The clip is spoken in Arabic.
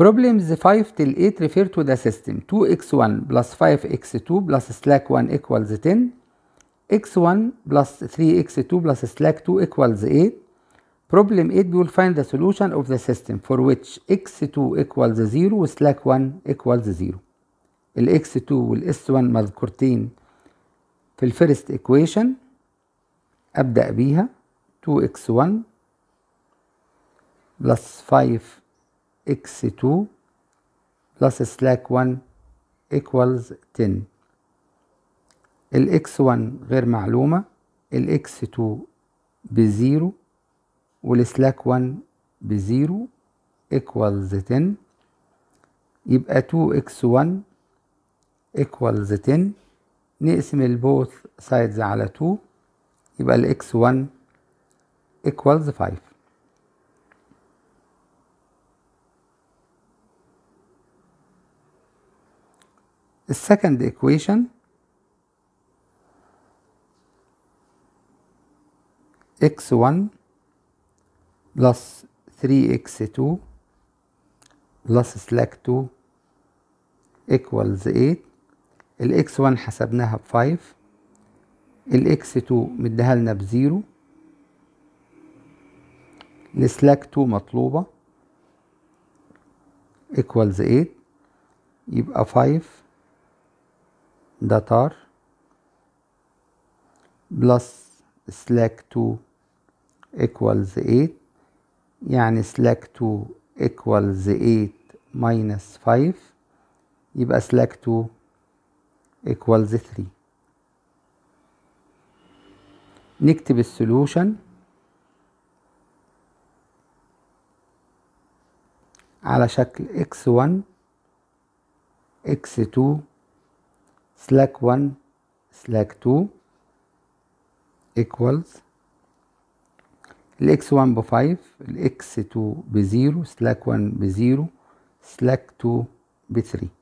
Problems 5 till 8 refer to the system 2x1 plus 5x2 plus slack 1 equals 10 x1 plus 3x2 plus slack 2 equals 8 Problem 8 we will find the solution of the system for which x2 equals 0 slack 1 equals 0 ال x2 وال s1 مذكورتين في الفيرست equation أبدأ بيها 2x1 plus 5 x2 plus slack 1 equals 10 ال x1 غير معلومة ال x2 بزيرو slack 1 بزيرو equals 10 يبقى 2x1 equals 10 نقسم both sides على 2 يبقى ال x1 equals 5 السكند equation x1 plus 3x2 plus slack 2 equals 8 ال x1 حسبناها ب 5 ال x2 مديها لنا 0 السلاك 2 مطلوبة equals 8 يبقى 5 ده تار بلس سلاك 2 equals 8 يعني سلاك 2 equals 8 minus 5 يبقى سلاك 2 equals 3 نكتب السولوشن على شكل x1 x2 slack 1 slack 2 equals الاكس 1 ب 5 الاكس 2 ب 0 سلاك 1 ب 0 سلاك 2 ب 3